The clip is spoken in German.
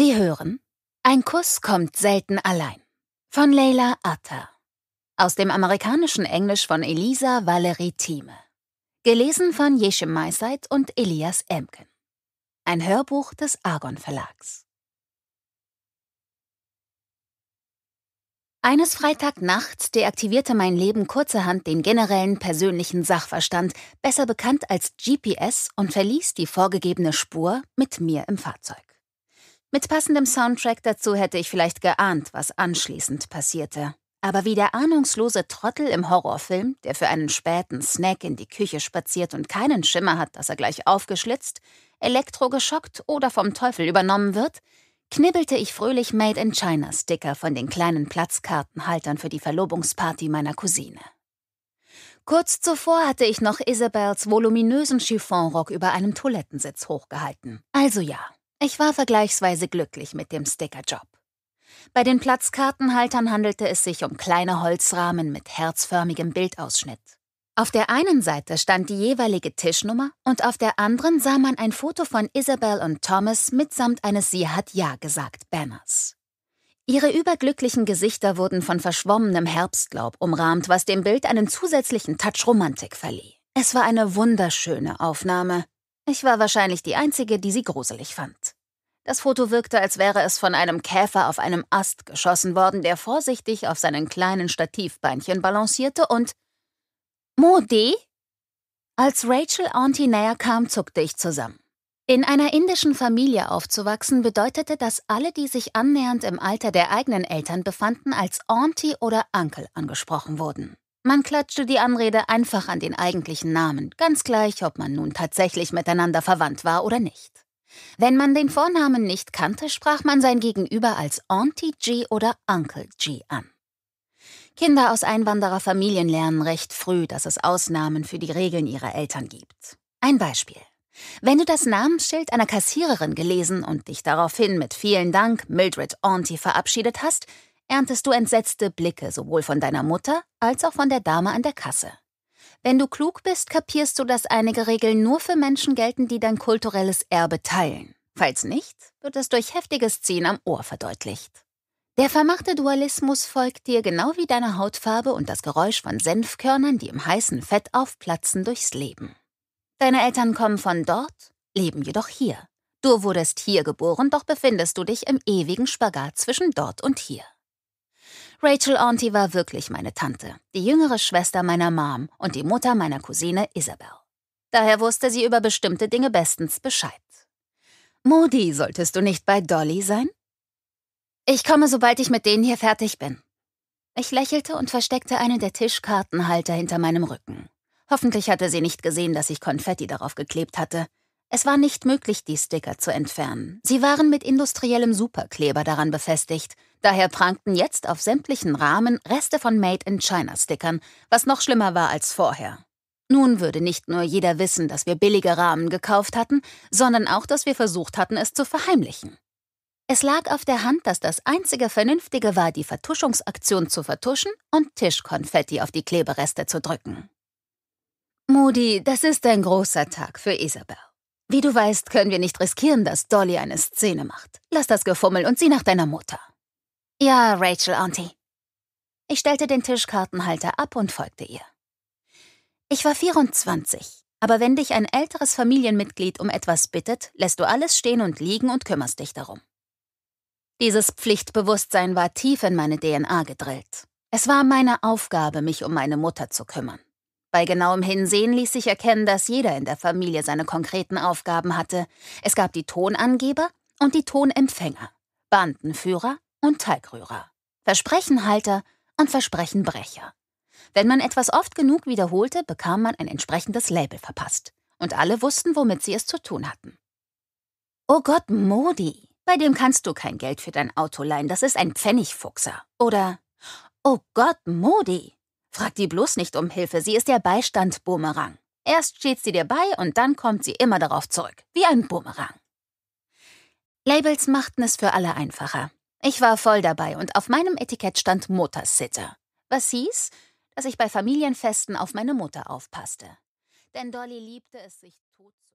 Sie hören Ein Kuss kommt selten allein von Leila Atta aus dem amerikanischen Englisch von Elisa Valerie Thieme. Gelesen von Jeshem Meiseit und Elias Emken. Ein Hörbuch des Argon Verlags. Eines Freitagnachts deaktivierte mein Leben kurzerhand den generellen persönlichen Sachverstand, besser bekannt als GPS, und verließ die vorgegebene Spur mit mir im Fahrzeug. Mit passendem Soundtrack dazu hätte ich vielleicht geahnt, was anschließend passierte. Aber wie der ahnungslose Trottel im Horrorfilm, der für einen späten Snack in die Küche spaziert und keinen Schimmer hat, dass er gleich aufgeschlitzt, elektrogeschockt oder vom Teufel übernommen wird, knibbelte ich fröhlich Made in China Sticker von den kleinen Platzkartenhaltern für die Verlobungsparty meiner Cousine. Kurz zuvor hatte ich noch Isabels voluminösen Chiffonrock über einem Toilettensitz hochgehalten. Also ja, ich war vergleichsweise glücklich mit dem Stickerjob. Bei den Platzkartenhaltern handelte es sich um kleine Holzrahmen mit herzförmigem Bildausschnitt. Auf der einen Seite stand die jeweilige Tischnummer und auf der anderen sah man ein Foto von Isabel und Thomas mitsamt eines Sie hat Ja gesagt Banners. Ihre überglücklichen Gesichter wurden von verschwommenem Herbstlaub umrahmt, was dem Bild einen zusätzlichen Touch Romantik verlieh. Es war eine wunderschöne Aufnahme, ich war wahrscheinlich die Einzige, die sie gruselig fand. Das Foto wirkte, als wäre es von einem Käfer auf einem Ast geschossen worden, der vorsichtig auf seinen kleinen Stativbeinchen balancierte und Modi? Als Rachel Auntie näher kam, zuckte ich zusammen. In einer indischen Familie aufzuwachsen bedeutete, dass alle, die sich annähernd im Alter der eigenen Eltern befanden, als Auntie oder Onkel angesprochen wurden. Man klatschte die Anrede einfach an den eigentlichen Namen, ganz gleich, ob man nun tatsächlich miteinander verwandt war oder nicht. Wenn man den Vornamen nicht kannte, sprach man sein Gegenüber als Auntie G oder Uncle G an. Kinder aus Einwandererfamilien lernen recht früh, dass es Ausnahmen für die Regeln ihrer Eltern gibt. Ein Beispiel. Wenn du das Namensschild einer Kassiererin gelesen und dich daraufhin mit vielen Dank Mildred Auntie verabschiedet hast, erntest du entsetzte Blicke sowohl von deiner Mutter als auch von der Dame an der Kasse. Wenn du klug bist, kapierst du, dass einige Regeln nur für Menschen gelten, die dein kulturelles Erbe teilen. Falls nicht, wird es durch heftiges Ziehen am Ohr verdeutlicht. Der vermachte Dualismus folgt dir genau wie deine Hautfarbe und das Geräusch von Senfkörnern, die im heißen Fett aufplatzen, durchs Leben. Deine Eltern kommen von dort, leben jedoch hier. Du wurdest hier geboren, doch befindest du dich im ewigen Spagat zwischen dort und hier. Rachel Auntie war wirklich meine Tante, die jüngere Schwester meiner Mom und die Mutter meiner Cousine Isabel. Daher wusste sie über bestimmte Dinge bestens Bescheid. Moody, solltest du nicht bei Dolly sein? Ich komme, sobald ich mit denen hier fertig bin. Ich lächelte und versteckte einen der Tischkartenhalter hinter meinem Rücken. Hoffentlich hatte sie nicht gesehen, dass ich Konfetti darauf geklebt hatte. Es war nicht möglich, die Sticker zu entfernen. Sie waren mit industriellem Superkleber daran befestigt, Daher prangten jetzt auf sämtlichen Rahmen Reste von Made in China Stickern, was noch schlimmer war als vorher. Nun würde nicht nur jeder wissen, dass wir billige Rahmen gekauft hatten, sondern auch, dass wir versucht hatten, es zu verheimlichen. Es lag auf der Hand, dass das einzige Vernünftige war, die Vertuschungsaktion zu vertuschen und Tischkonfetti auf die Klebereste zu drücken. Moody, das ist ein großer Tag für Isabel. Wie du weißt, können wir nicht riskieren, dass Dolly eine Szene macht. Lass das Gefummel und sieh nach deiner Mutter. Ja, Rachel, Auntie. Ich stellte den Tischkartenhalter ab und folgte ihr. Ich war 24, aber wenn dich ein älteres Familienmitglied um etwas bittet, lässt du alles stehen und liegen und kümmerst dich darum. Dieses Pflichtbewusstsein war tief in meine DNA gedrillt. Es war meine Aufgabe, mich um meine Mutter zu kümmern. Bei genauem Hinsehen ließ sich erkennen, dass jeder in der Familie seine konkreten Aufgaben hatte. Es gab die Tonangeber und die Tonempfänger, Bandenführer und Teigrührer, Versprechenhalter und Versprechenbrecher. Wenn man etwas oft genug wiederholte, bekam man ein entsprechendes Label verpasst. Und alle wussten, womit sie es zu tun hatten. Oh Gott, Modi, bei dem kannst du kein Geld für dein Auto leihen, das ist ein Pfennigfuchser. Oder Oh Gott, Modi, frag die bloß nicht um Hilfe, sie ist der Beistand Bumerang. Erst steht sie dir bei und dann kommt sie immer darauf zurück, wie ein Bumerang. Labels machten es für alle einfacher. Ich war voll dabei und auf meinem Etikett stand Muttersitter. Was hieß, dass ich bei Familienfesten auf meine Mutter aufpasste. Denn Dolly liebte es, sich tot zu